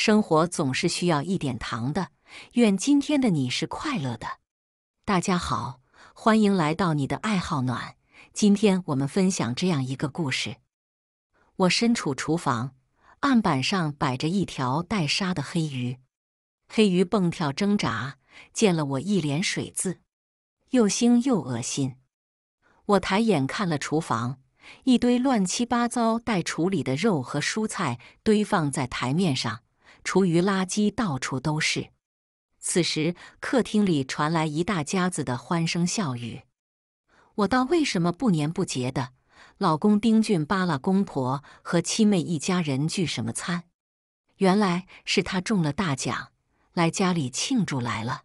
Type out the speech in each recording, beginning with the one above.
生活总是需要一点糖的。愿今天的你是快乐的。大家好，欢迎来到你的爱好暖。今天我们分享这样一个故事：我身处厨房，案板上摆着一条带沙的黑鱼，黑鱼蹦跳挣扎，溅了我一脸水渍，又腥又恶心。我抬眼看了厨房，一堆乱七八糟待处理的肉和蔬菜堆放在台面上。厨余垃圾到处都是。此时，客厅里传来一大家子的欢声笑语。我倒为什么不年不节的，老公丁俊扒拉公婆和七妹一家人聚什么餐？原来是他中了大奖，来家里庆祝来了。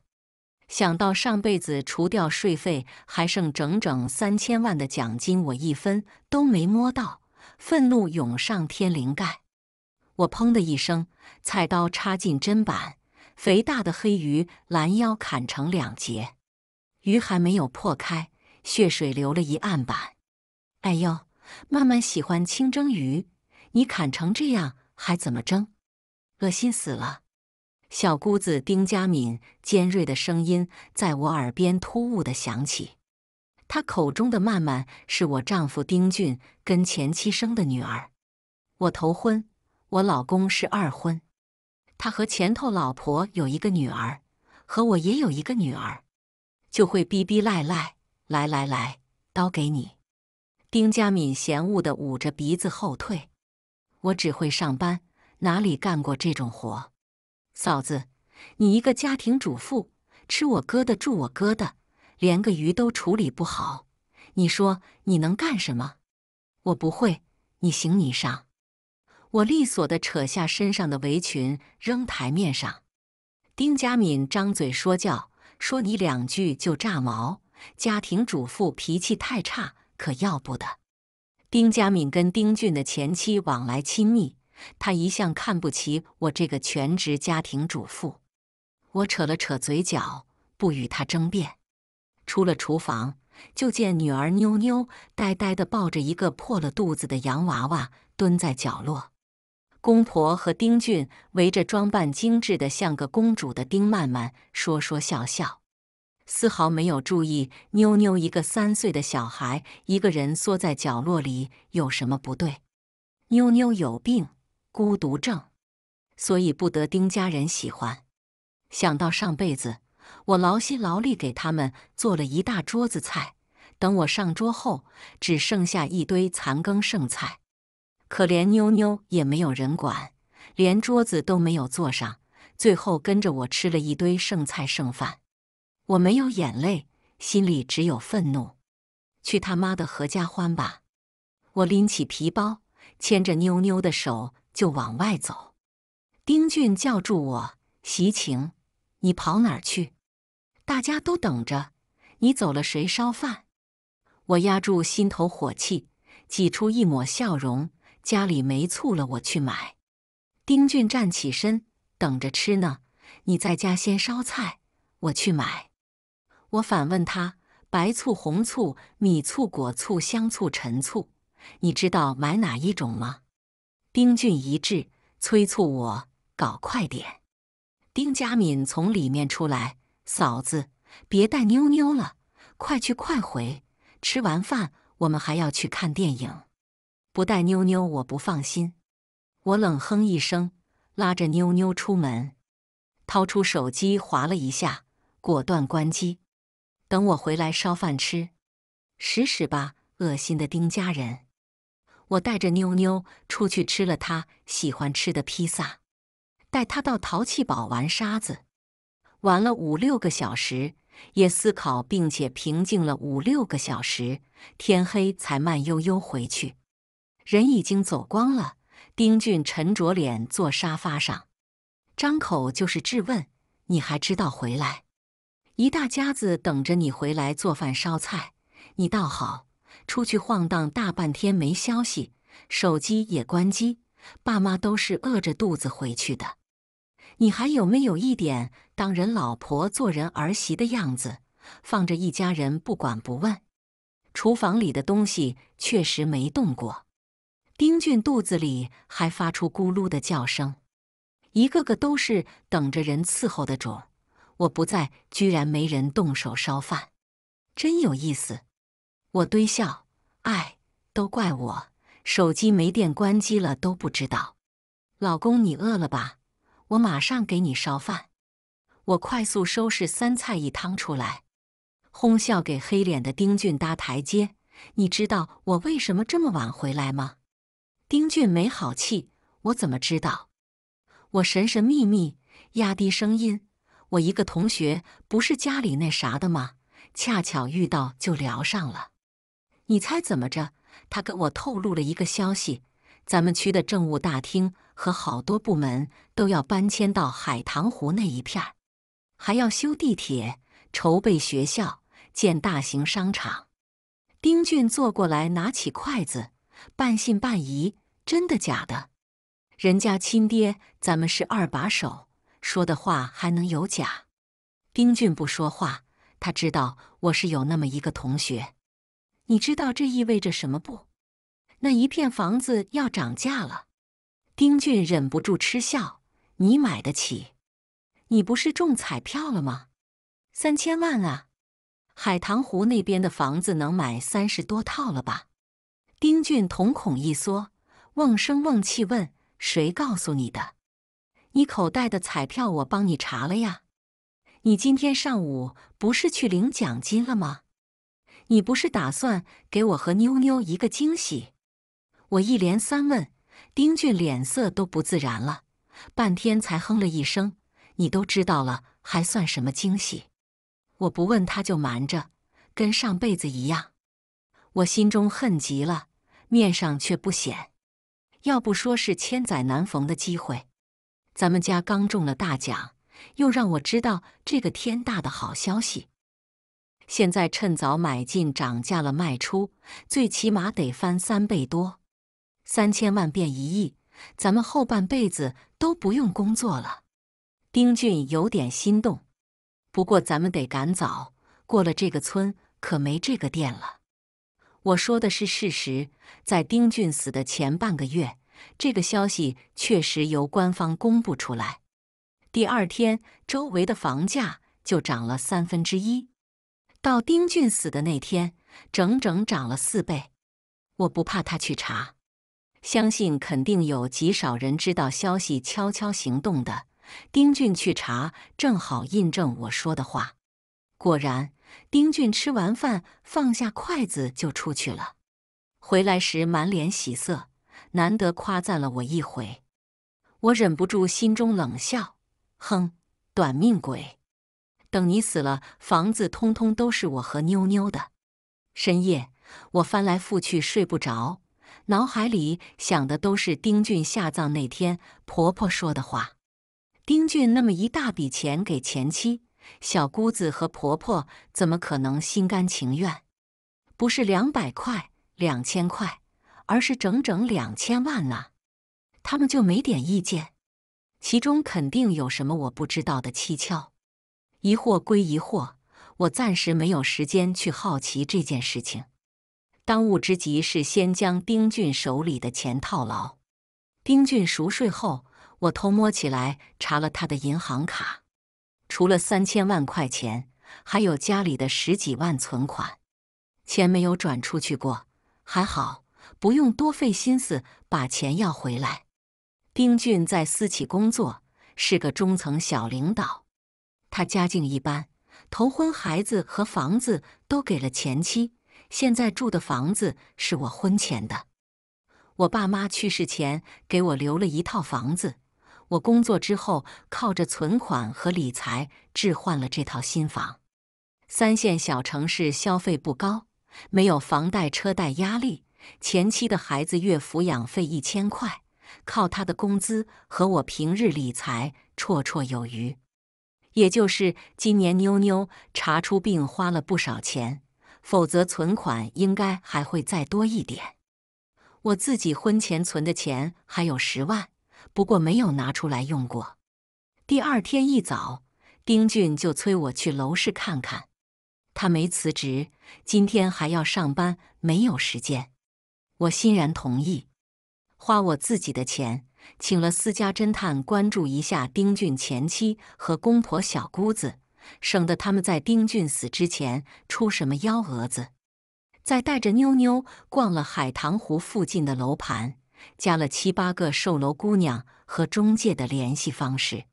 想到上辈子除掉税费还剩整整三千万的奖金，我一分都没摸到，愤怒涌上天灵盖。我砰的一声，菜刀插进砧板，肥大的黑鱼拦腰砍成两截，鱼还没有破开，血水流了一案板。哎呦，曼曼喜欢清蒸鱼，你砍成这样还怎么蒸？恶心死了！小姑子丁佳敏尖锐的声音在我耳边突兀的响起。她口中的曼曼是我丈夫丁俊跟前妻生的女儿。我头昏。我老公是二婚，他和前头老婆有一个女儿，和我也有一个女儿，就会逼逼赖赖，来来来，刀给你。丁佳敏嫌恶的捂着鼻子后退。我只会上班，哪里干过这种活？嫂子，你一个家庭主妇，吃我哥的，住我哥的，连个鱼都处理不好，你说你能干什么？我不会，你行你上。我利索的扯下身上的围裙，扔台面上。丁佳敏张嘴说教，说你两句就炸毛，家庭主妇脾气太差，可要不得。丁佳敏跟丁俊的前妻往来亲密，他一向看不起我这个全职家庭主妇。我扯了扯嘴角，不与他争辩。出了厨房，就见女儿妞妞呆呆的抱着一个破了肚子的洋娃娃，蹲在角落。公婆和丁俊围着装扮精致的像个公主的丁曼曼说说笑笑，丝毫没有注意妞妞一个三岁的小孩一个人缩在角落里有什么不对。妞妞有病，孤独症，所以不得丁家人喜欢。想到上辈子，我劳心劳力给他们做了一大桌子菜，等我上桌后，只剩下一堆残羹剩菜。可怜妞妞也没有人管，连桌子都没有坐上，最后跟着我吃了一堆剩菜剩饭。我没有眼泪，心里只有愤怒。去他妈的合家欢吧！我拎起皮包，牵着妞妞的手就往外走。丁俊叫住我：“席晴，你跑哪儿去？大家都等着，你走了谁烧饭？”我压住心头火气，挤出一抹笑容。家里没醋了，我去买。丁俊站起身，等着吃呢。你在家先烧菜，我去买。我反问他：“白醋、红醋、米醋、果醋、香醋、陈醋，你知道买哪一种吗？”丁俊一滞，催促我：“搞快点！”丁佳敏从里面出来：“嫂子，别带妞妞了，快去快回。吃完饭，我们还要去看电影。”不带妞妞，我不放心。我冷哼一声，拉着妞妞出门，掏出手机划了一下，果断关机。等我回来烧饭吃，使使吧，恶心的丁家人！我带着妞妞出去吃了她喜欢吃的披萨，带她到淘气堡玩沙子，玩了五六个小时，也思考并且平静了五六个小时，天黑才慢悠悠回去。人已经走光了，丁俊沉着脸坐沙发上，张口就是质问：“你还知道回来？一大家子等着你回来做饭烧菜，你倒好，出去晃荡大半天没消息，手机也关机，爸妈都是饿着肚子回去的。你还有没有一点当人老婆、做人儿媳的样子？放着一家人不管不问，厨房里的东西确实没动过。”丁俊肚子里还发出咕噜的叫声，一个个都是等着人伺候的种。我不在，居然没人动手烧饭，真有意思。我堆笑，哎，都怪我手机没电关机了都不知道。老公，你饿了吧？我马上给你烧饭。我快速收拾三菜一汤出来，哄笑给黑脸的丁俊搭台阶。你知道我为什么这么晚回来吗？丁俊没好气：“我怎么知道？我神神秘秘，压低声音，我一个同学不是家里那啥的吗？恰巧遇到就聊上了。你猜怎么着？他跟我透露了一个消息：咱们区的政务大厅和好多部门都要搬迁到海棠湖那一片儿，还要修地铁，筹备学校，建大型商场。”丁俊坐过来，拿起筷子。半信半疑，真的假的？人家亲爹，咱们是二把手，说的话还能有假？丁俊不说话，他知道我是有那么一个同学。你知道这意味着什么不？那一片房子要涨价了。丁俊忍不住嗤笑：“你买得起？你不是中彩票了吗？三千万啊！海棠湖那边的房子能买三十多套了吧？”丁俊瞳孔一缩，瓮声瓮气问：“谁告诉你的？你口袋的彩票我帮你查了呀。你今天上午不是去领奖金了吗？你不是打算给我和妞妞一个惊喜？”我一连三问，丁俊脸色都不自然了，半天才哼了一声：“你都知道了，还算什么惊喜？我不问他就瞒着，跟上辈子一样。”我心中恨极了，面上却不显。要不说是千载难逢的机会，咱们家刚中了大奖，又让我知道这个天大的好消息。现在趁早买进，涨价了卖出，最起码得翻三倍多，三千万变一亿，咱们后半辈子都不用工作了。丁俊有点心动，不过咱们得赶早，过了这个村可没这个店了。我说的是事实，在丁俊死的前半个月，这个消息确实由官方公布出来。第二天，周围的房价就涨了三分之一，到丁俊死的那天，整整涨了四倍。我不怕他去查，相信肯定有极少人知道消息，悄悄行动的。丁俊去查，正好印证我说的话。果然。丁俊吃完饭，放下筷子就出去了。回来时满脸喜色，难得夸赞了我一回。我忍不住心中冷笑：“哼，短命鬼！等你死了，房子通通都是我和妞妞的。”深夜，我翻来覆去睡不着，脑海里想的都是丁俊下葬那天婆婆说的话：“丁俊那么一大笔钱给前妻。”小姑子和婆婆怎么可能心甘情愿？不是两百块、两千块，而是整整两千万呢，他们就没点意见？其中肯定有什么我不知道的蹊跷。疑惑归疑惑，我暂时没有时间去好奇这件事情。当务之急是先将丁俊手里的钱套牢。丁俊熟睡后，我偷摸起来查了他的银行卡。除了三千万块钱，还有家里的十几万存款，钱没有转出去过，还好不用多费心思把钱要回来。丁俊在私企工作，是个中层小领导，他家境一般，头婚孩子和房子都给了前妻，现在住的房子是我婚前的，我爸妈去世前给我留了一套房子。我工作之后，靠着存款和理财置换了这套新房。三线小城市消费不高，没有房贷车贷压力。前妻的孩子月抚养费一千块，靠他的工资和我平日理财绰绰有余。也就是今年妞妞查出病花了不少钱，否则存款应该还会再多一点。我自己婚前存的钱还有十万。不过没有拿出来用过。第二天一早，丁俊就催我去楼市看看。他没辞职，今天还要上班，没有时间。我欣然同意，花我自己的钱，请了私家侦探关注一下丁俊前妻和公婆小姑子，省得他们在丁俊死之前出什么幺蛾子。再带着妞妞逛了海棠湖附近的楼盘。加了七八个售楼姑娘和中介的联系方式。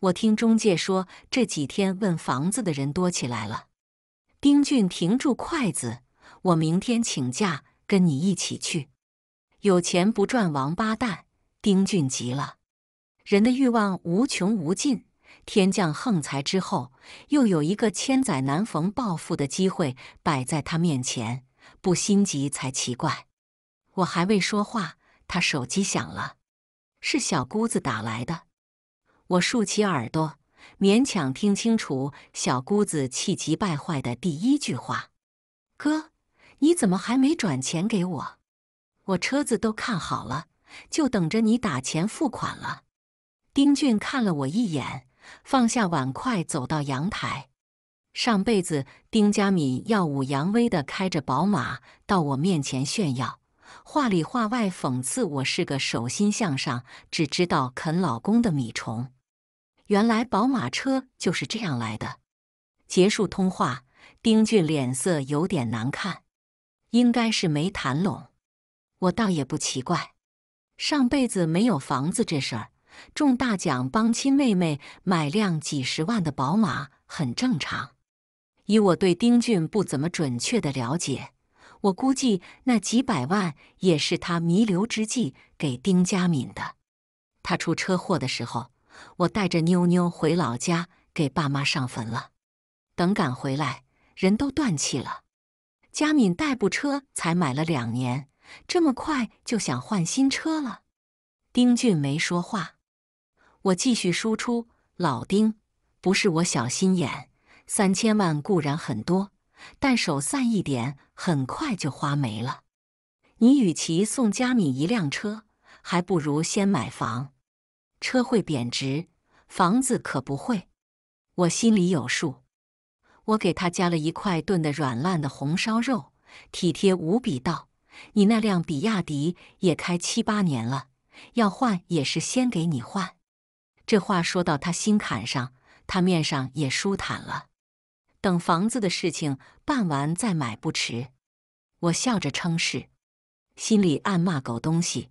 我听中介说，这几天问房子的人多起来了。丁俊停住筷子，我明天请假跟你一起去。有钱不赚王八蛋！丁俊急了。人的欲望无穷无尽，天降横财之后，又有一个千载难逢暴富的机会摆在他面前，不心急才奇怪。我还未说话。他手机响了，是小姑子打来的。我竖起耳朵，勉强听清楚小姑子气急败坏的第一句话：“哥，你怎么还没转钱给我？我车子都看好了，就等着你打钱付款了。”丁俊看了我一眼，放下碗筷，走到阳台。上辈子，丁家敏耀武扬威的开着宝马到我面前炫耀。话里话外讽刺我是个手心向上、只知道啃老公的米虫。原来宝马车就是这样来的。结束通话，丁俊脸色有点难看，应该是没谈拢。我倒也不奇怪，上辈子没有房子这事儿，中大奖帮亲妹妹买辆几十万的宝马很正常。以我对丁俊不怎么准确的了解。我估计那几百万也是他弥留之际给丁佳敏的。他出车祸的时候，我带着妞妞回老家给爸妈上坟了。等赶回来，人都断气了。佳敏代步车才买了两年，这么快就想换新车了。丁俊没说话，我继续输出。老丁，不是我小心眼，三千万固然很多。但手散一点，很快就花没了。你与其送佳敏一辆车，还不如先买房。车会贬值，房子可不会。我心里有数。我给他加了一块炖得软烂的红烧肉，体贴无比道：“你那辆比亚迪也开七八年了，要换也是先给你换。”这话说到他心坎上，他面上也舒坦了。等房子的事情办完再买不迟，我笑着称是，心里暗骂狗东西。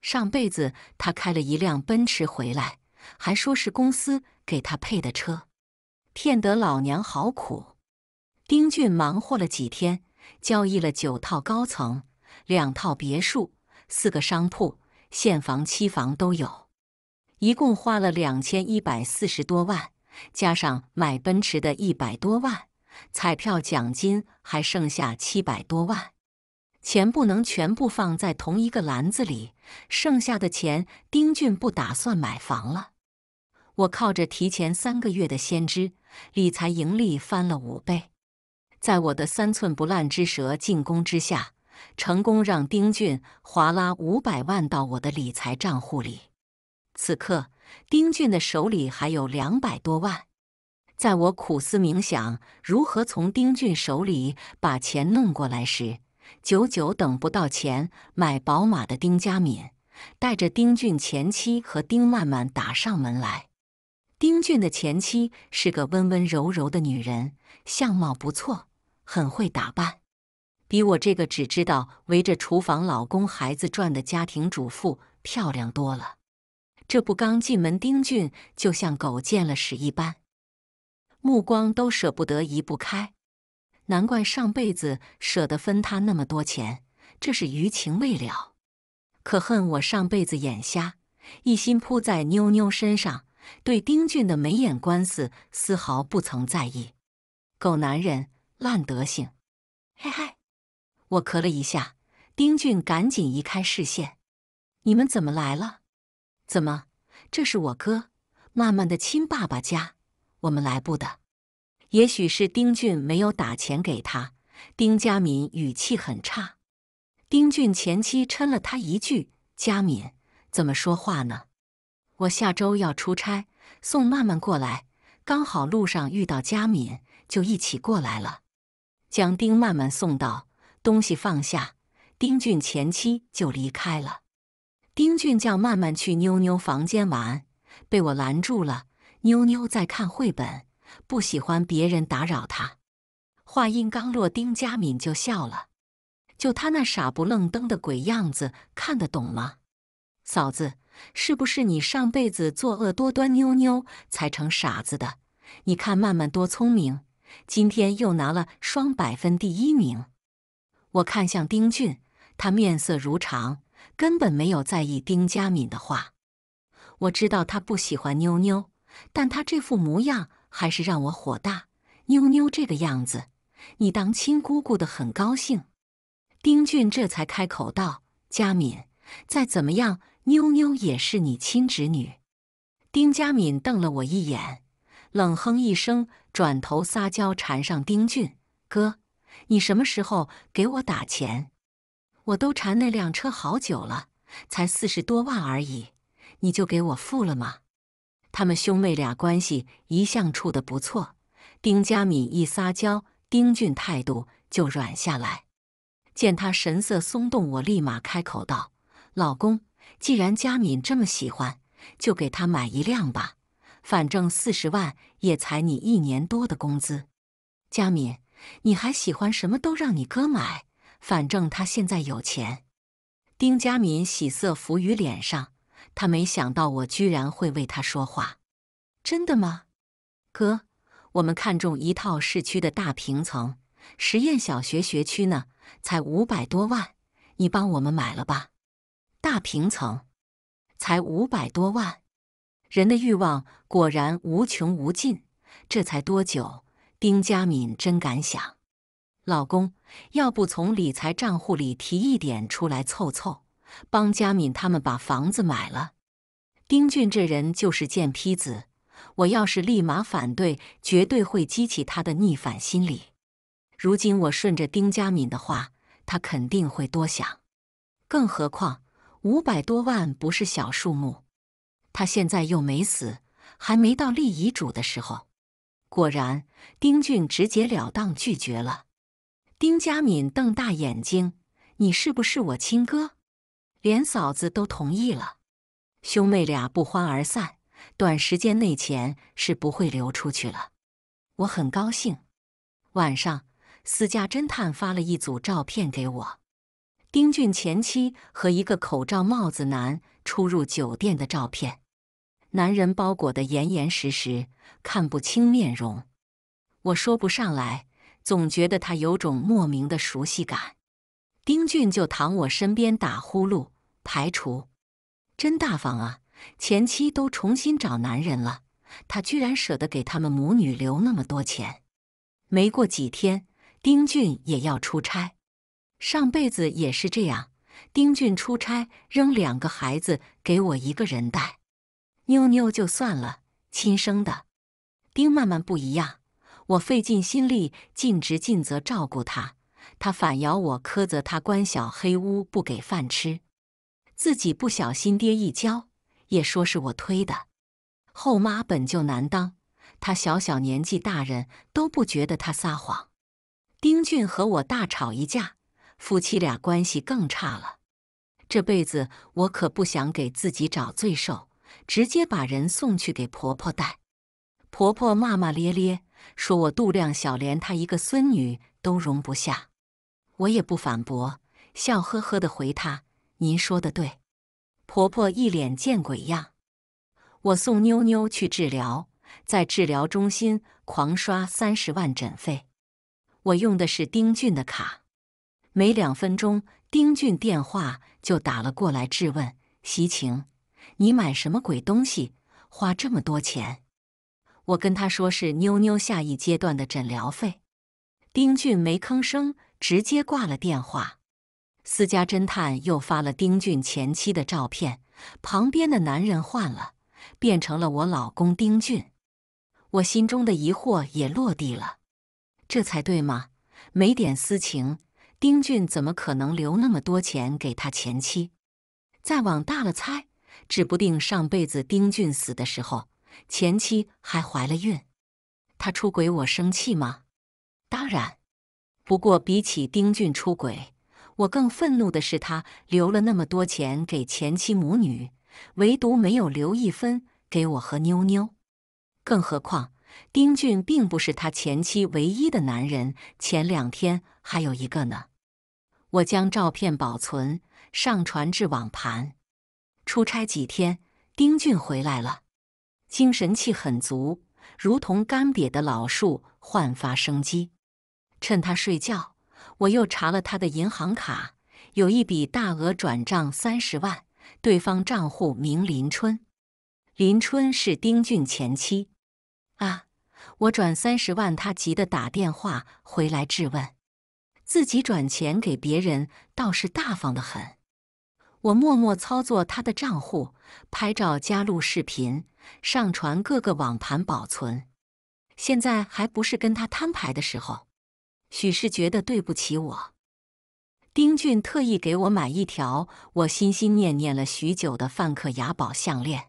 上辈子他开了一辆奔驰回来，还说是公司给他配的车，骗得老娘好苦。丁俊忙活了几天，交易了九套高层、两套别墅、四个商铺，现房、期房都有，一共花了两千一百四十多万。加上买奔驰的一百多万，彩票奖金还剩下七百多万。钱不能全部放在同一个篮子里，剩下的钱丁俊不打算买房了。我靠着提前三个月的先知理财，盈利翻了五倍。在我的三寸不烂之舌进攻之下，成功让丁俊划拉五百万到我的理财账户里。此刻。丁俊的手里还有两百多万，在我苦思冥想如何从丁俊手里把钱弄过来时，久久等不到钱买宝马的丁佳敏带着丁俊前妻和丁曼曼打上门来。丁俊的前妻是个温温柔柔的女人，相貌不错，很会打扮，比我这个只知道围着厨房、老公、孩子转的家庭主妇漂亮多了。这不，刚进门，丁俊就像狗见了屎一般，目光都舍不得移不开。难怪上辈子舍得分他那么多钱，这是余情未了。可恨我上辈子眼瞎，一心扑在妞妞身上，对丁俊的眉眼官司丝毫不曾在意。狗男人，烂德行！嘿嘿，我咳了一下，丁俊赶紧移开视线。你们怎么来了？怎么？这是我哥曼曼的亲爸爸家，我们来不得。也许是丁俊没有打钱给他，丁佳敏语气很差。丁俊前妻嗔了他一句：“佳敏，怎么说话呢？”我下周要出差，送曼曼过来，刚好路上遇到佳敏，就一起过来了。将丁曼曼送到，东西放下，丁俊前妻就离开了。丁俊叫曼曼去妞妞房间玩，被我拦住了。妞妞在看绘本，不喜欢别人打扰她。话音刚落，丁佳敏就笑了。就他那傻不愣登的鬼样子，看得懂吗？嫂子，是不是你上辈子作恶多端，妞妞才成傻子的？你看曼曼多聪明，今天又拿了双百分第一名。我看向丁俊，他面色如常。根本没有在意丁佳敏的话。我知道他不喜欢妞妞，但他这副模样还是让我火大。妞妞这个样子，你当亲姑姑的很高兴。丁俊这才开口道：“佳敏，再怎么样，妞妞也是你亲侄女。”丁佳敏瞪了我一眼，冷哼一声，转头撒娇缠上丁俊哥：“你什么时候给我打钱？”我都馋那辆车好久了，才四十多万而已，你就给我付了吗？他们兄妹俩关系一向处得不错，丁佳敏一撒娇，丁俊态度就软下来。见他神色松动，我立马开口道：“老公，既然佳敏这么喜欢，就给她买一辆吧，反正四十万也才你一年多的工资。佳敏，你还喜欢什么都让你哥买。”反正他现在有钱，丁佳敏喜色浮于脸上。他没想到我居然会为他说话，真的吗？哥，我们看中一套市区的大平层，实验小学学区呢，才五百多万，你帮我们买了吧？大平层，才五百多万，人的欲望果然无穷无尽。这才多久，丁佳敏真敢想。老公，要不从理财账户里提一点出来凑凑，帮佳敏他们把房子买了。丁俊这人就是贱坯子，我要是立马反对，绝对会激起他的逆反心理。如今我顺着丁佳敏的话，他肯定会多想。更何况五百多万不是小数目，他现在又没死，还没到立遗嘱的时候。果然，丁俊直截了当拒绝了。丁佳敏瞪大眼睛：“你是不是我亲哥？连嫂子都同意了，兄妹俩不欢而散。短时间内钱是不会流出去了，我很高兴。”晚上，私家侦探发了一组照片给我：丁俊前妻和一个口罩帽子男出入酒店的照片。男人包裹得严严实实，看不清面容。我说不上来。总觉得他有种莫名的熟悉感。丁俊就躺我身边打呼噜，排除，真大方啊！前妻都重新找男人了，他居然舍得给他们母女留那么多钱。没过几天，丁俊也要出差，上辈子也是这样。丁俊出差扔两个孩子给我一个人带，妞妞就算了，亲生的；丁曼曼不一样。我费尽心力尽职尽责照顾他，他反咬我苛责他关小黑屋不给饭吃，自己不小心跌一跤也说是我推的。后妈本就难当，他小小年纪大人都不觉得他撒谎。丁俊和我大吵一架，夫妻俩关系更差了。这辈子我可不想给自己找罪受，直接把人送去给婆婆带。婆婆骂骂咧咧。说我度量小，连她一个孙女都容不下。我也不反驳，笑呵呵的回她：“您说的对。”婆婆一脸见鬼样。我送妞妞去治疗，在治疗中心狂刷三十万诊费，我用的是丁俊的卡。没两分钟，丁俊电话就打了过来质问：“席晴，你买什么鬼东西，花这么多钱？”我跟他说是妞妞下一阶段的诊疗费，丁俊没吭声，直接挂了电话。私家侦探又发了丁俊前妻的照片，旁边的男人换了，变成了我老公丁俊。我心中的疑惑也落地了，这才对嘛？没点私情，丁俊怎么可能留那么多钱给他前妻？再往大了猜，指不定上辈子丁俊死的时候。前妻还怀了孕，他出轨我生气吗？当然。不过比起丁俊出轨，我更愤怒的是他留了那么多钱给前妻母女，唯独没有留一分给我和妞妞。更何况丁俊并不是他前妻唯一的男人，前两天还有一个呢。我将照片保存、上传至网盘。出差几天，丁俊回来了。精神气很足，如同干瘪的老树焕发生机。趁他睡觉，我又查了他的银行卡，有一笔大额转账三十万，对方账户名林春。林春是丁俊前妻啊！我转三十万，他急得打电话回来质问，自己转钱给别人倒是大方的很。我默默操作他的账户，拍照加录视频，上传各个网盘保存。现在还不是跟他摊牌的时候。许是觉得对不起我，丁俊特意给我买一条我心心念念了许久的范克雅宝项链，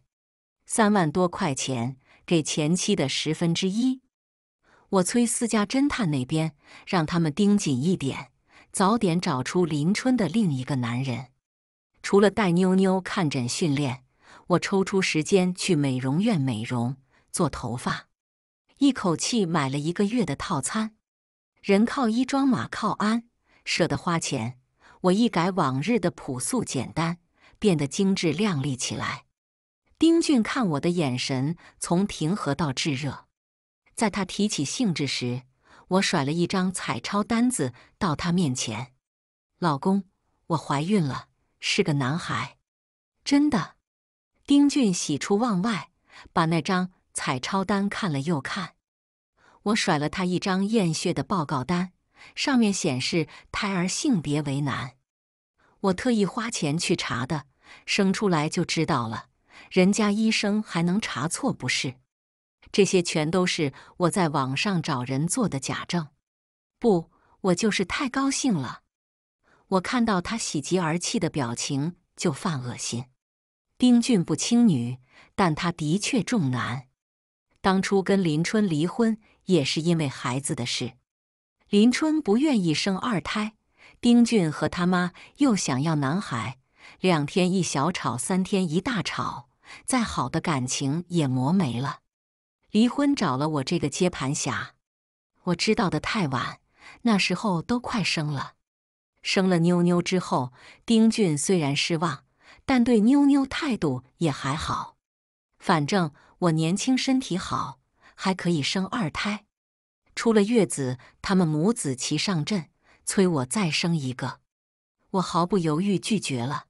三万多块钱，给前妻的十分之一。我催私家侦探那边，让他们盯紧一点，早点找出林春的另一个男人。除了带妞妞看诊训练，我抽出时间去美容院美容、做头发，一口气买了一个月的套餐。人靠衣装，马靠鞍，舍得花钱，我一改往日的朴素简单，变得精致靓丽起来。丁俊看我的眼神从平和到炙热，在他提起兴致时，我甩了一张彩超单子到他面前：“老公，我怀孕了。”是个男孩，真的！丁俊喜出望外，把那张彩超单看了又看。我甩了他一张验血的报告单，上面显示胎儿性别为男。我特意花钱去查的，生出来就知道了。人家医生还能查错？不是？这些全都是我在网上找人做的假证。不，我就是太高兴了。我看到他喜极而泣的表情就犯恶心。丁俊不轻女，但他的确重男。当初跟林春离婚也是因为孩子的事。林春不愿意生二胎，丁俊和他妈又想要男孩，两天一小吵，三天一大吵，再好的感情也磨没了。离婚找了我这个接盘侠，我知道的太晚，那时候都快生了。生了妞妞之后，丁俊虽然失望，但对妞妞态度也还好。反正我年轻，身体好，还可以生二胎。出了月子，他们母子齐上阵，催我再生一个。我毫不犹豫拒绝了。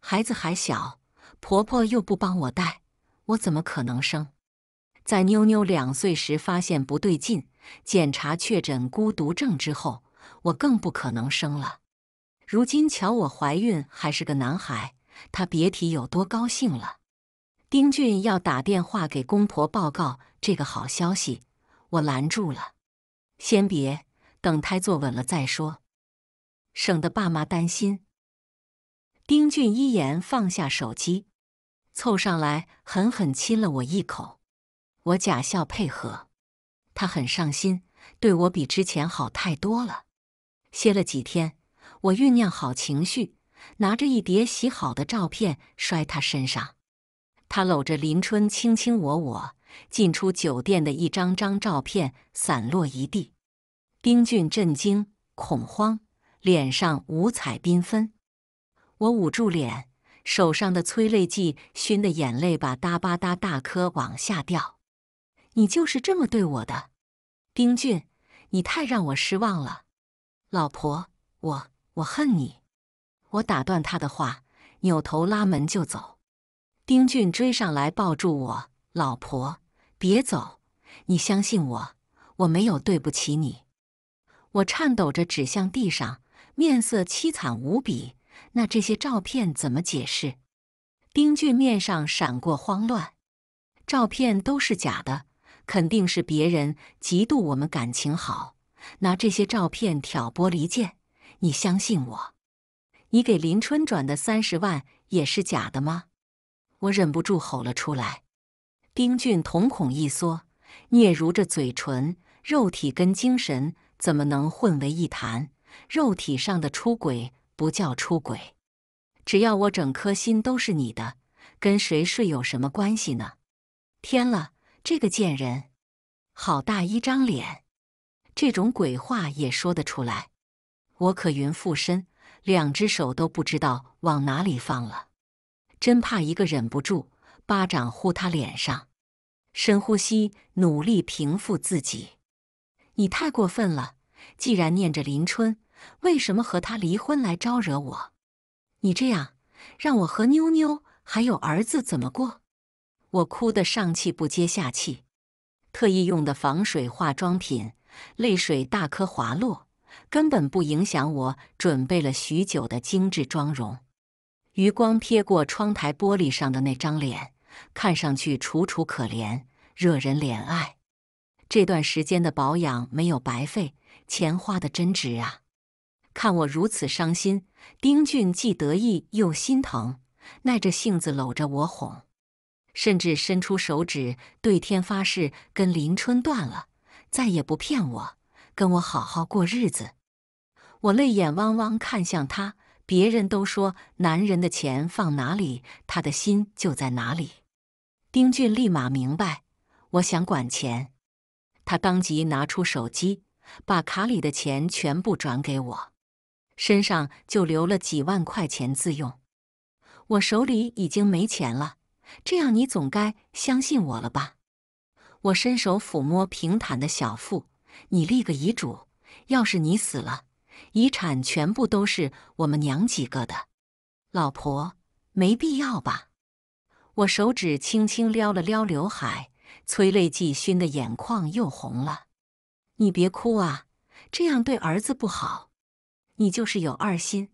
孩子还小，婆婆又不帮我带，我怎么可能生？在妞妞两岁时发现不对劲，检查确诊孤独症之后。我更不可能生了。如今瞧我怀孕还是个男孩，他别提有多高兴了。丁俊要打电话给公婆报告这个好消息，我拦住了。先别，等胎坐稳了再说，省得爸妈担心。丁俊依言放下手机，凑上来狠狠亲了我一口。我假笑配合。他很上心，对我比之前好太多了。歇了几天，我酝酿好情绪，拿着一叠洗好的照片摔他身上。他搂着林春卿卿我我，进出酒店的一张张照片散落一地。丁俊震惊恐慌，脸上五彩缤纷。我捂住脸，手上的催泪剂熏的眼泪把嗒吧嗒大颗往下掉。你就是这么对我的，丁俊，你太让我失望了。老婆，我我恨你！我打断他的话，扭头拉门就走。丁俊追上来抱住我：“老婆，别走！你相信我，我没有对不起你。”我颤抖着指向地上，面色凄惨无比。那这些照片怎么解释？丁俊面上闪过慌乱：“照片都是假的，肯定是别人嫉妒我们感情好。”拿这些照片挑拨离间，你相信我？你给林春转的三十万也是假的吗？我忍不住吼了出来。丁俊瞳孔一缩，嗫嚅着嘴唇：“肉体跟精神怎么能混为一谈？肉体上的出轨不叫出轨。只要我整颗心都是你的，跟谁睡有什么关系呢？”天了，这个贱人，好大一张脸！这种鬼话也说得出来，我可云附身，两只手都不知道往哪里放了，真怕一个忍不住，巴掌呼他脸上。深呼吸，努力平复自己。你太过分了，既然念着林春，为什么和他离婚来招惹我？你这样让我和妞妞还有儿子怎么过？我哭得上气不接下气，特意用的防水化妆品。泪水大颗滑落，根本不影响我准备了许久的精致妆容。余光瞥过窗台玻璃上的那张脸，看上去楚楚可怜，惹人怜爱。这段时间的保养没有白费，钱花的真值啊！看我如此伤心，丁俊既得意又心疼，耐着性子搂着我哄，甚至伸出手指对天发誓跟林春断了。再也不骗我，跟我好好过日子。我泪眼汪汪看向他，别人都说男人的钱放哪里，他的心就在哪里。丁俊立马明白我想管钱，他当即拿出手机，把卡里的钱全部转给我，身上就留了几万块钱自用。我手里已经没钱了，这样你总该相信我了吧？我伸手抚摸平坦的小腹，你立个遗嘱，要是你死了，遗产全部都是我们娘几个的。老婆，没必要吧？我手指轻轻撩了撩刘海，催泪剂熏的眼眶又红了。你别哭啊，这样对儿子不好。你就是有二心，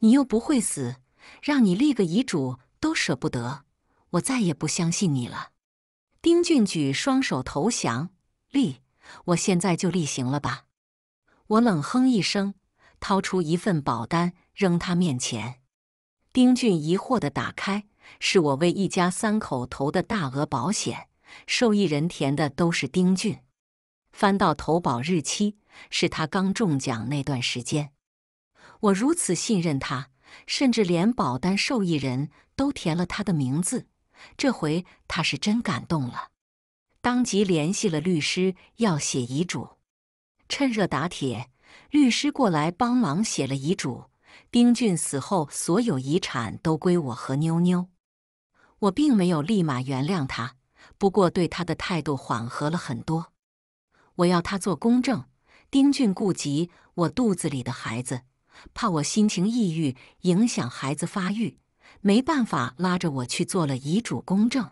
你又不会死，让你立个遗嘱都舍不得。我再也不相信你了。丁俊举双手投降，立，我现在就立行了吧？我冷哼一声，掏出一份保单扔他面前。丁俊疑惑地打开，是我为一家三口投的大额保险，受益人填的都是丁俊。翻到投保日期，是他刚中奖那段时间。我如此信任他，甚至连保单受益人都填了他的名字。这回他是真感动了，当即联系了律师要写遗嘱。趁热打铁，律师过来帮忙写了遗嘱。丁俊死后，所有遗产都归我和妞妞。我并没有立马原谅他，不过对他的态度缓和了很多。我要他做公证。丁俊顾及我肚子里的孩子，怕我心情抑郁影响孩子发育。没办法，拉着我去做了遗嘱公证。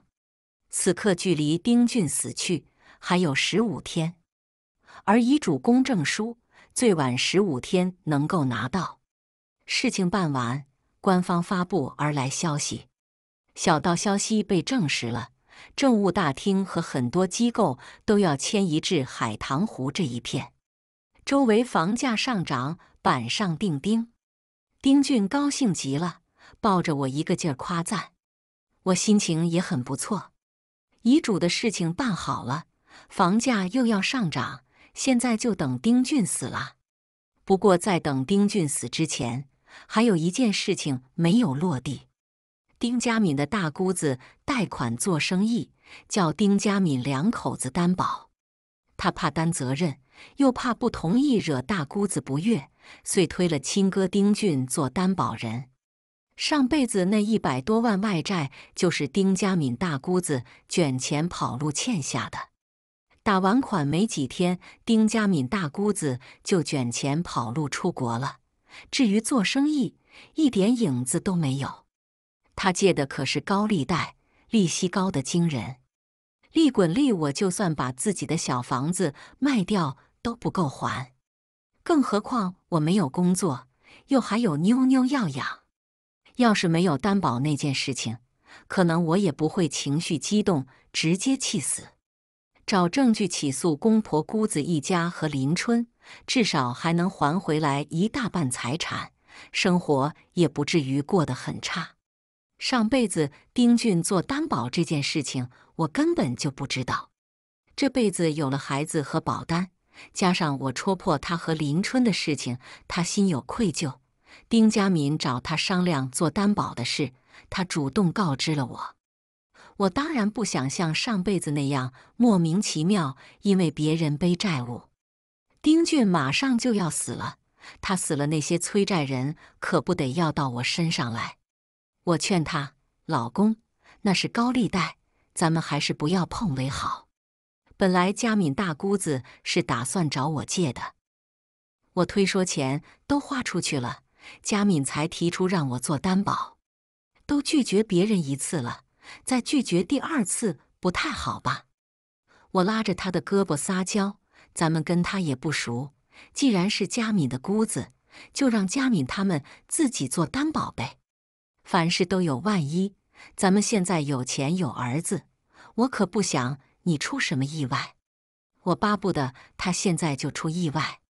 此刻距离丁俊死去还有十五天，而遗嘱公证书最晚十五天能够拿到。事情办完，官方发布而来消息，小道消息被证实了。政务大厅和很多机构都要迁移至海棠湖这一片，周围房价上涨板上钉钉。丁俊高兴极了。抱着我一个劲儿夸赞，我心情也很不错。遗嘱的事情办好了，房价又要上涨，现在就等丁俊死了。不过在等丁俊死之前，还有一件事情没有落地。丁家敏的大姑子贷款做生意，叫丁家敏两口子担保，他怕担责任，又怕不同意惹大姑子不悦，遂推了亲哥丁俊做担保人。上辈子那一百多万外债，就是丁家敏大姑子卷钱跑路欠下的。打完款没几天，丁家敏大姑子就卷钱跑路出国了。至于做生意，一点影子都没有。他借的可是高利贷，利息高的惊人，利滚利，我就算把自己的小房子卖掉都不够还，更何况我没有工作，又还有妞妞要养。要是没有担保那件事情，可能我也不会情绪激动，直接气死。找证据起诉公婆、姑子一家和林春，至少还能还回来一大半财产，生活也不至于过得很差。上辈子丁俊做担保这件事情，我根本就不知道。这辈子有了孩子和保单，加上我戳破他和林春的事情，他心有愧疚。丁家敏找他商量做担保的事，他主动告知了我。我当然不想像上辈子那样莫名其妙因为别人背债务。丁俊马上就要死了，他死了，那些催债人可不得要到我身上来。我劝他，老公，那是高利贷，咱们还是不要碰为好。本来家敏大姑子是打算找我借的，我推说钱都花出去了。佳敏才提出让我做担保，都拒绝别人一次了，再拒绝第二次不太好吧？我拉着他的胳膊撒娇，咱们跟他也不熟，既然是佳敏的姑子，就让佳敏他们自己做担保呗。凡事都有万一，咱们现在有钱有儿子，我可不想你出什么意外。我巴不得他现在就出意外，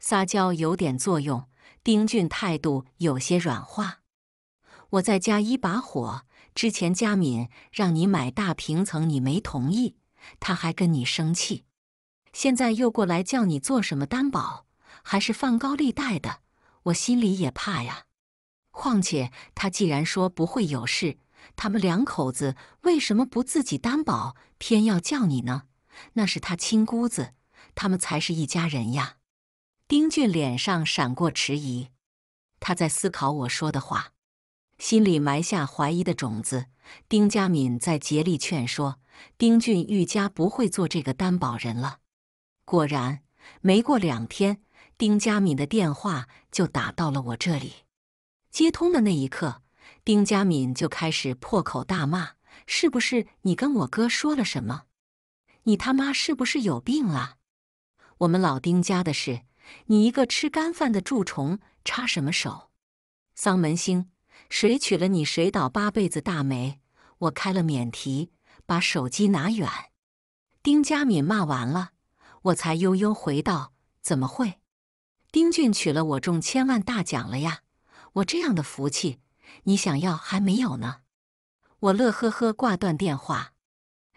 撒娇有点作用。丁俊态度有些软化，我再加一把火。之前佳敏让你买大平层，你没同意，他还跟你生气。现在又过来叫你做什么担保？还是放高利贷的？我心里也怕呀。况且他既然说不会有事，他们两口子为什么不自己担保，偏要叫你呢？那是他亲姑子，他们才是一家人呀。丁俊脸上闪过迟疑，他在思考我说的话，心里埋下怀疑的种子。丁家敏在竭力劝说丁俊，愈加不会做这个担保人了。果然，没过两天，丁家敏的电话就打到了我这里。接通的那一刻，丁家敏就开始破口大骂：“是不是你跟我哥说了什么？你他妈是不是有病啊？我们老丁家的事！”你一个吃干饭的蛀虫，插什么手？丧门星，谁娶了你，谁倒八辈子大霉！我开了免提，把手机拿远。丁佳敏骂完了，我才悠悠回道：“怎么会？丁俊娶了我，中千万大奖了呀！我这样的福气，你想要还没有呢！”我乐呵呵挂断电话。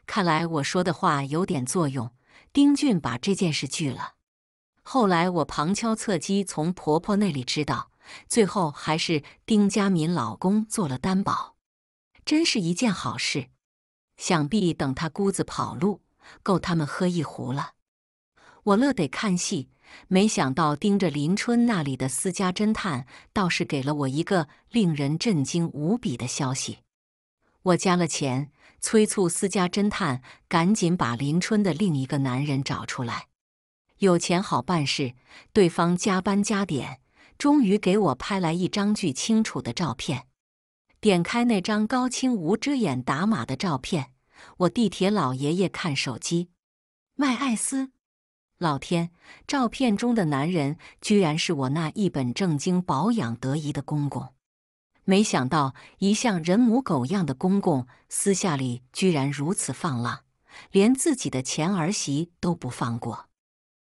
看来我说的话有点作用，丁俊把这件事拒了。后来我旁敲侧击从婆婆那里知道，最后还是丁家敏老公做了担保，真是一件好事。想必等他姑子跑路，够他们喝一壶了。我乐得看戏，没想到盯着林春那里的私家侦探倒是给了我一个令人震惊无比的消息。我加了钱，催促私家侦探赶紧把林春的另一个男人找出来。有钱好办事，对方加班加点，终于给我拍来一张巨清楚的照片。点开那张高清无遮掩打码的照片，我地铁老爷爷看手机，麦艾斯，老天，照片中的男人居然是我那一本正经保养得宜的公公！没想到一向人模狗样的公公，私下里居然如此放浪，连自己的前儿媳都不放过。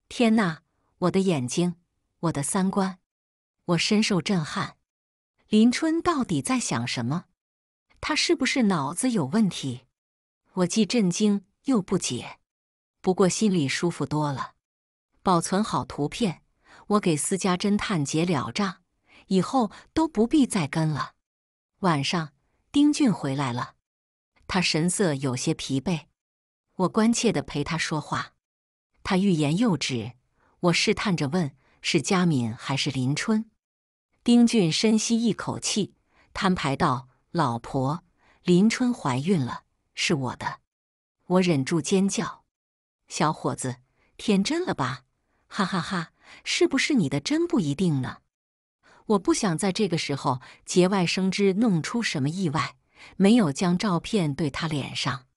天哪！我的眼睛，我的三观，我深受震撼。林春到底在想什么？他是不是脑子有问题？我既震惊又不解，不过心里舒服多了。保存好图片，我给私家侦探结了账，以后都不必再跟了。晚上，丁俊回来了，他神色有些疲惫，我关切的陪他说话。他欲言又止，我试探着问：“是佳敏还是林春？”丁俊深吸一口气，摊牌道：“老婆，林春怀孕了，是我的。”我忍住尖叫：“小伙子，天真了吧？哈哈哈，是不是你的？真不一定呢。”我不想在这个时候节外生枝，弄出什么意外，没有将照片对他脸上。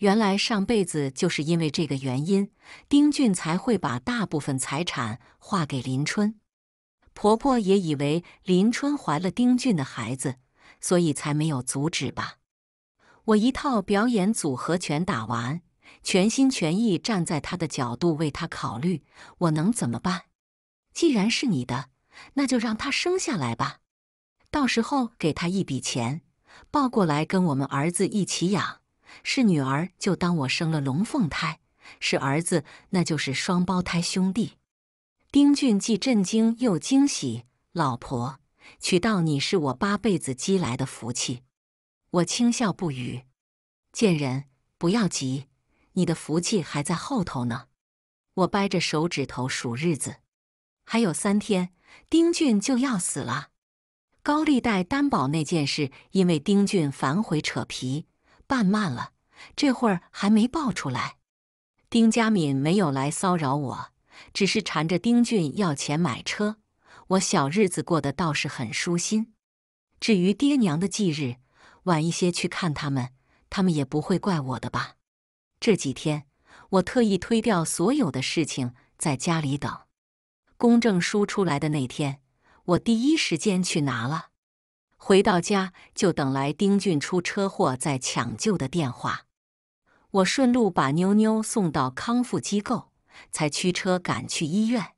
原来上辈子就是因为这个原因，丁俊才会把大部分财产划给林春。婆婆也以为林春怀了丁俊的孩子，所以才没有阻止吧。我一套表演组合拳打完，全心全意站在他的角度为他考虑，我能怎么办？既然是你的，那就让他生下来吧。到时候给他一笔钱，抱过来跟我们儿子一起养。是女儿，就当我生了龙凤胎；是儿子，那就是双胞胎兄弟。丁俊既震惊又惊喜，老婆娶到你是我八辈子积来的福气。我轻笑不语，贱人，不要急，你的福气还在后头呢。我掰着手指头数日子，还有三天，丁俊就要死了。高利贷担保那件事，因为丁俊反悔扯皮。办慢了，这会儿还没报出来。丁佳敏没有来骚扰我，只是缠着丁俊要钱买车。我小日子过得倒是很舒心。至于爹娘的忌日，晚一些去看他们，他们也不会怪我的吧？这几天我特意推掉所有的事情，在家里等。公证书出来的那天，我第一时间去拿了。回到家，就等来丁俊出车祸在抢救的电话。我顺路把妞妞送到康复机构，才驱车赶去医院。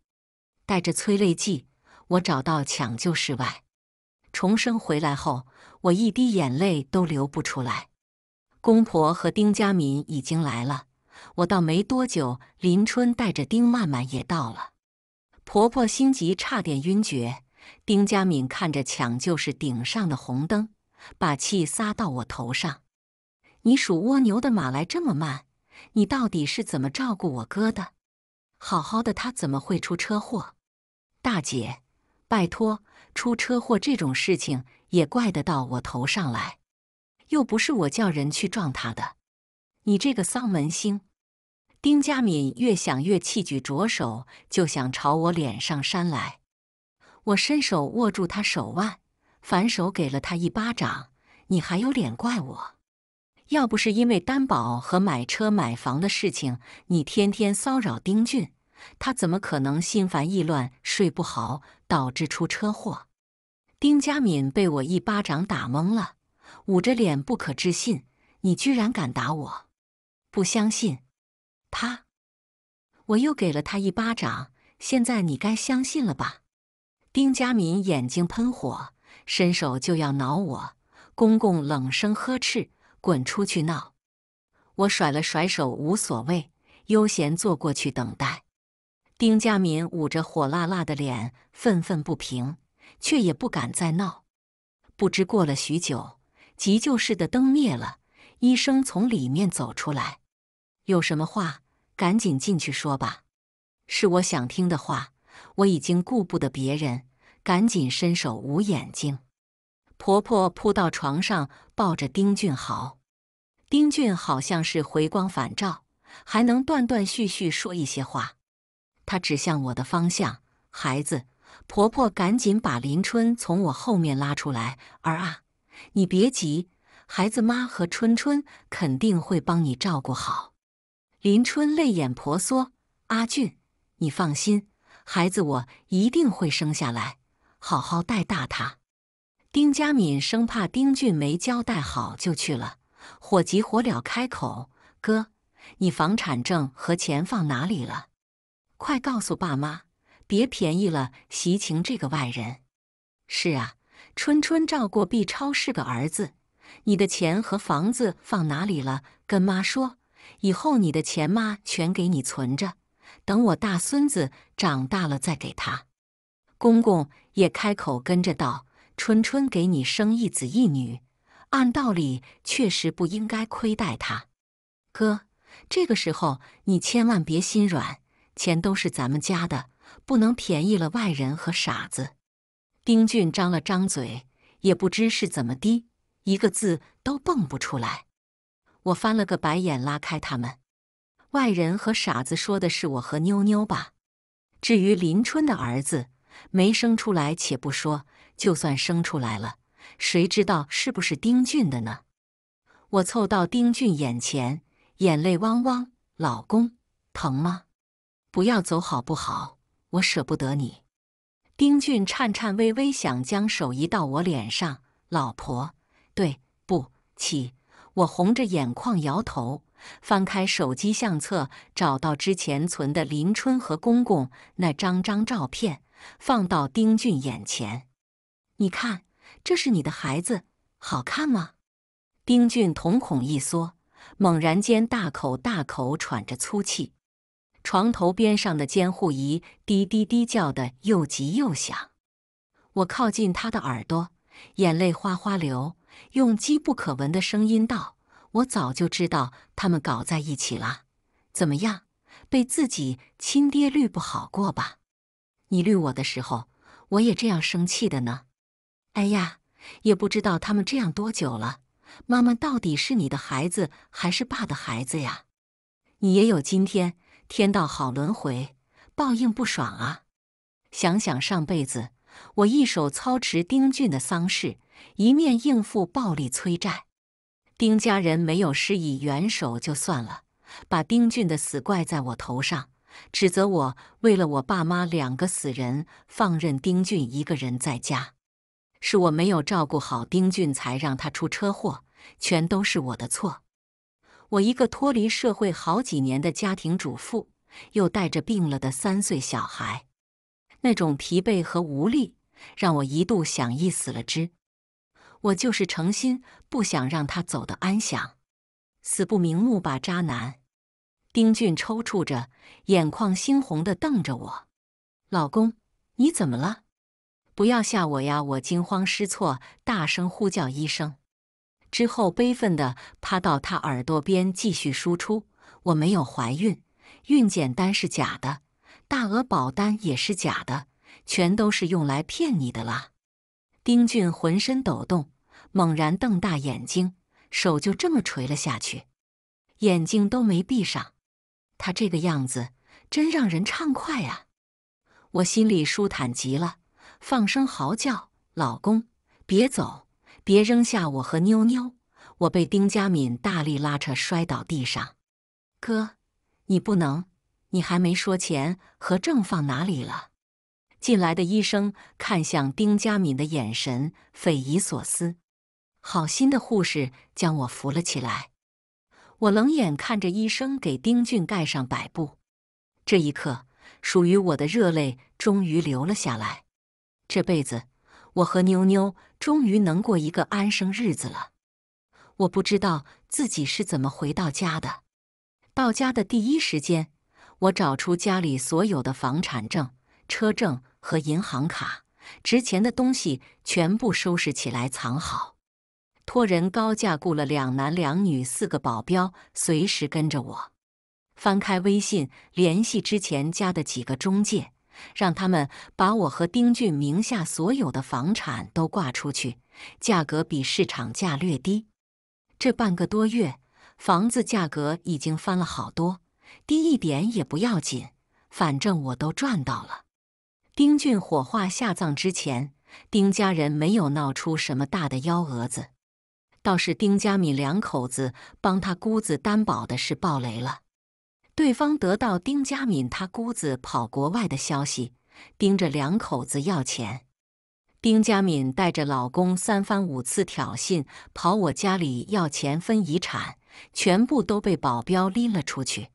带着催泪剂，我找到抢救室外。重生回来后，我一滴眼泪都流不出来。公婆和丁家敏已经来了，我到没多久，林春带着丁曼曼也到了。婆婆心急，差点晕厥。丁佳敏看着抢救室顶上的红灯，把气撒到我头上：“你数蜗牛的马来这么慢，你到底是怎么照顾我哥的？好好的他怎么会出车祸？”大姐，拜托，出车祸这种事情也怪得到我头上来？又不是我叫人去撞他的！你这个丧门星！丁佳敏越想越气，举着手就想朝我脸上扇来。我伸手握住他手腕，反手给了他一巴掌。你还有脸怪我？要不是因为担保和买车买房的事情，你天天骚扰丁俊，他怎么可能心烦意乱、睡不好，导致出车祸？丁佳敏被我一巴掌打懵了，捂着脸不可置信：“你居然敢打我！”不相信？啪！我又给了他一巴掌。现在你该相信了吧？丁家敏眼睛喷火，伸手就要挠我。公公冷声呵斥：“滚出去闹！”我甩了甩手，无所谓，悠闲坐过去等待。丁家敏捂着火辣辣的脸，愤愤不平，却也不敢再闹。不知过了许久，急救室的灯灭了，医生从里面走出来：“有什么话，赶紧进去说吧，是我想听的话。”我已经顾不得别人，赶紧伸手捂眼睛。婆婆扑到床上，抱着丁俊豪。丁俊好像是回光返照，还能断断续续说一些话。他指向我的方向：“孩子，婆婆，赶紧把林春从我后面拉出来儿啊！你别急，孩子妈和春春肯定会帮你照顾好。”林春泪眼婆娑：“阿俊，你放心。”孩子，我一定会生下来，好好带大他。丁佳敏生怕丁俊没交代好就去了，火急火燎开口：“哥，你房产证和钱放哪里了？快告诉爸妈，别便宜了席情这个外人。”是啊，春春照过 B 超是个儿子。你的钱和房子放哪里了？跟妈说，以后你的钱妈全给你存着。等我大孙子长大了再给他，公公也开口跟着道：“春春给你生一子一女，按道理确实不应该亏待他。哥，这个时候你千万别心软，钱都是咱们家的，不能便宜了外人和傻子。”丁俊张了张嘴，也不知是怎么的，一个字都蹦不出来。我翻了个白眼，拉开他们。外人和傻子说的是我和妞妞吧？至于林春的儿子，没生出来且不说，就算生出来了，谁知道是不是丁俊的呢？我凑到丁俊眼前，眼泪汪汪：“老公，疼吗？不要走好不好？我舍不得你。”丁俊颤颤巍巍想将手移到我脸上，“老婆，对不起。”我红着眼眶摇头。翻开手机相册，找到之前存的林春和公公那张张照片，放到丁俊眼前。你看，这是你的孩子，好看吗？丁俊瞳孔一缩，猛然间大口大口喘着粗气。床头边上的监护仪滴滴滴叫的又急又响。我靠近他的耳朵，眼泪哗哗流，用机不可闻的声音道。我早就知道他们搞在一起了，怎么样？被自己亲爹绿不好过吧？你绿我的时候，我也这样生气的呢。哎呀，也不知道他们这样多久了。妈妈到底是你的孩子还是爸的孩子呀？你也有今天，天道好轮回，报应不爽啊！想想上辈子，我一手操持丁俊的丧事，一面应付暴力催债。丁家人没有施以援手就算了，把丁俊的死怪在我头上，指责我为了我爸妈两个死人放任丁俊一个人在家，是我没有照顾好丁俊才让他出车祸，全都是我的错。我一个脱离社会好几年的家庭主妇，又带着病了的三岁小孩，那种疲惫和无力让我一度想一死了之。我就是诚心不想让他走得安详，死不瞑目吧，渣男！丁俊抽搐着，眼眶猩红的瞪着我。老公，你怎么了？不要吓我呀！我惊慌失措，大声呼叫医生。之后悲愤的趴到他耳朵边继续输出：我没有怀孕，孕检单是假的，大额保单也是假的，全都是用来骗你的啦。丁俊浑身抖动，猛然瞪大眼睛，手就这么垂了下去，眼睛都没闭上。他这个样子真让人畅快啊！我心里舒坦极了，放声嚎叫：“老公，别走，别扔下我和妞妞！”我被丁佳敏大力拉扯，摔倒地上。哥，你不能！你还没说钱和证放哪里了？进来的医生看向丁佳敏的眼神匪夷所思，好心的护士将我扶了起来。我冷眼看着医生给丁俊盖上白布，这一刻，属于我的热泪终于流了下来。这辈子，我和妞妞终于能过一个安生日子了。我不知道自己是怎么回到家的。到家的第一时间，我找出家里所有的房产证、车证。和银行卡，值钱的东西全部收拾起来藏好，托人高价雇了两男两女四个保镖，随时跟着我。翻开微信，联系之前加的几个中介，让他们把我和丁俊名下所有的房产都挂出去，价格比市场价略低。这半个多月，房子价格已经翻了好多，低一点也不要紧，反正我都赚到了。丁俊火化下葬之前，丁家人没有闹出什么大的幺蛾子，倒是丁家敏两口子帮他姑子担保的事爆雷了。对方得到丁家敏他姑子跑国外的消息，盯着两口子要钱。丁家敏带着老公三番五次挑衅跑我家里要钱分遗产，全部都被保镖拎了出去。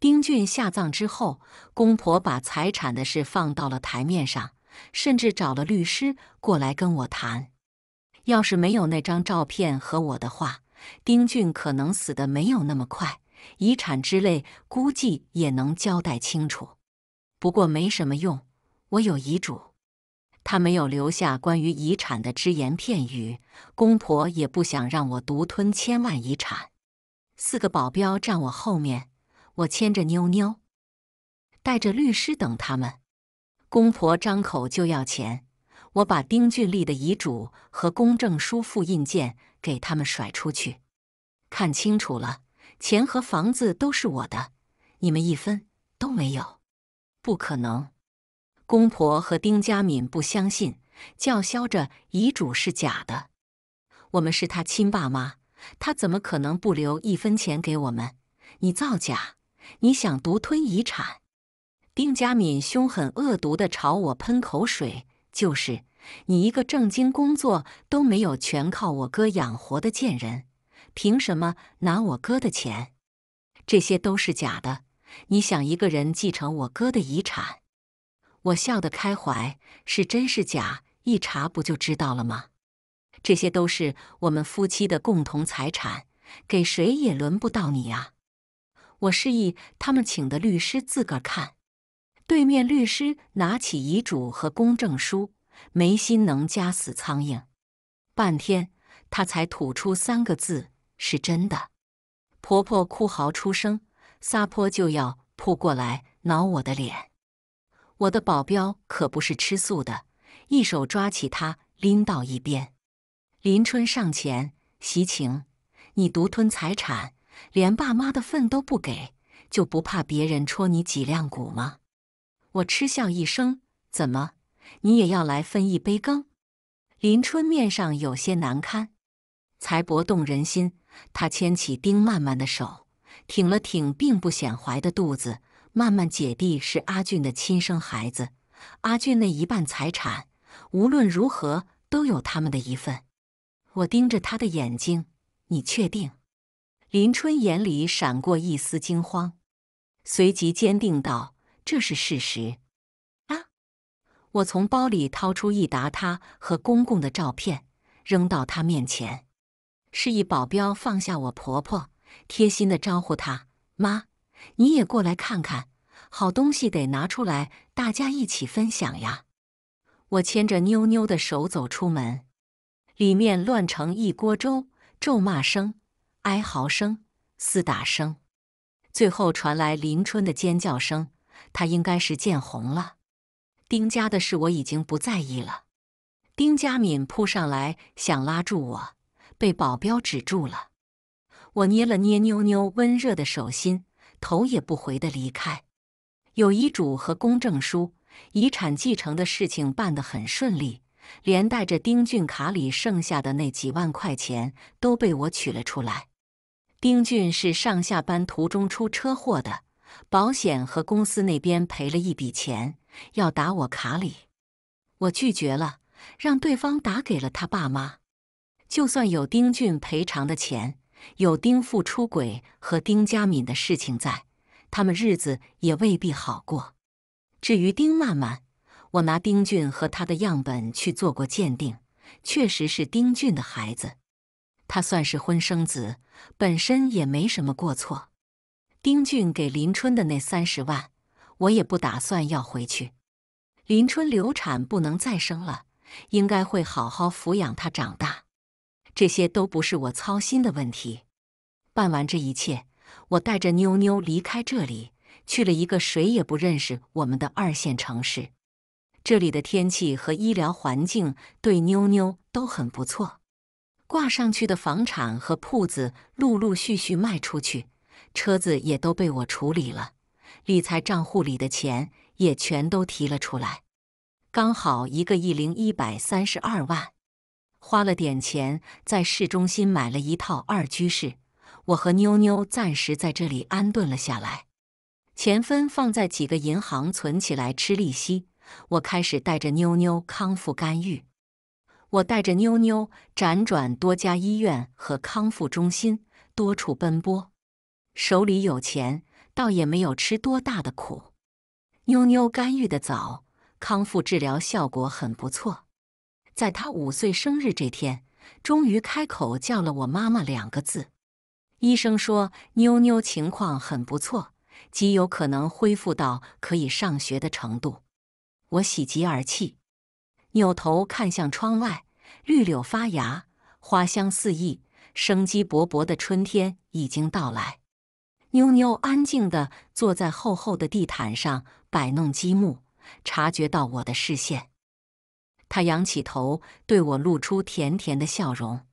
丁俊下葬之后，公婆把财产的事放到了台面上，甚至找了律师过来跟我谈。要是没有那张照片和我的话，丁俊可能死的没有那么快，遗产之类估计也能交代清楚。不过没什么用，我有遗嘱，他没有留下关于遗产的只言片语，公婆也不想让我独吞千万遗产。四个保镖站我后面。我牵着妞妞，带着律师等他们。公婆张口就要钱，我把丁俊丽的遗嘱和公证书复印件给他们甩出去，看清楚了，钱和房子都是我的，你们一分都没有。不可能！公婆和丁家敏不相信，叫嚣着遗嘱是假的。我们是他亲爸妈，他怎么可能不留一分钱给我们？你造假！你想独吞遗产？丁佳敏凶狠恶毒地朝我喷口水。就是你一个正经工作都没有，全靠我哥养活的贱人，凭什么拿我哥的钱？这些都是假的。你想一个人继承我哥的遗产？我笑得开怀。是真是假，一查不就知道了吗？这些都是我们夫妻的共同财产，给谁也轮不到你啊！我示意他们请的律师自个儿看，对面律师拿起遗嘱和公证书，没心能夹死苍蝇。半天，他才吐出三个字：“是真的。”婆婆哭嚎出声，撒泼就要扑过来挠我的脸。我的保镖可不是吃素的，一手抓起她拎到一边。林春上前，袭情：“你独吞财产。连爸妈的份都不给，就不怕别人戳你脊梁骨吗？我嗤笑一声：“怎么，你也要来分一杯羹？”林春面上有些难堪。才博动人心，他牵起丁曼曼的手，挺了挺并不显怀的肚子。曼曼姐弟是阿俊的亲生孩子，阿俊那一半财产，无论如何都有他们的一份。我盯着他的眼睛：“你确定？”林春眼里闪过一丝惊慌，随即坚定道：“这是事实。”啊！我从包里掏出一沓她和公公的照片，扔到他面前，示意保镖放下我婆婆，贴心的招呼她：“妈，你也过来看看，好东西得拿出来，大家一起分享呀！”我牵着妞妞的手走出门，里面乱成一锅粥，咒骂声。哀嚎声、厮打声，最后传来林春的尖叫声。他应该是见红了。丁家的事我已经不在意了。丁家敏扑上来想拉住我，被保镖止住了。我捏了捏妞妞温热的手心，头也不回的离开。有遗嘱和公证书，遗产继承的事情办得很顺利。连带着丁俊卡里剩下的那几万块钱都被我取了出来。丁俊是上下班途中出车祸的，保险和公司那边赔了一笔钱，要打我卡里，我拒绝了，让对方打给了他爸妈。就算有丁俊赔偿的钱，有丁父出轨和丁佳敏的事情在，他们日子也未必好过。至于丁曼曼。我拿丁俊和他的样本去做过鉴定，确实是丁俊的孩子。他算是婚生子，本身也没什么过错。丁俊给林春的那三十万，我也不打算要回去。林春流产不能再生了，应该会好好抚养他长大。这些都不是我操心的问题。办完这一切，我带着妞妞离开这里，去了一个谁也不认识我们的二线城市。这里的天气和医疗环境对妞妞都很不错。挂上去的房产和铺子陆陆续续卖出去，车子也都被我处理了，理财账户里的钱也全都提了出来，刚好一个亿零一百三十二万。花了点钱在市中心买了一套二居室，我和妞妞暂时在这里安顿了下来。钱分放在几个银行存起来吃利息。我开始带着妞妞康复干预，我带着妞妞辗转多家医院和康复中心，多处奔波，手里有钱，倒也没有吃多大的苦。妞妞干预的早，康复治疗效果很不错，在她五岁生日这天，终于开口叫了我妈妈两个字。医生说，妞妞情况很不错，极有可能恢复到可以上学的程度。我喜极而泣，扭头看向窗外，绿柳发芽，花香四溢，生机勃勃的春天已经到来。妞妞安静地坐在厚厚的地毯上摆弄积木，察觉到我的视线，她仰起头，对我露出甜甜的笑容。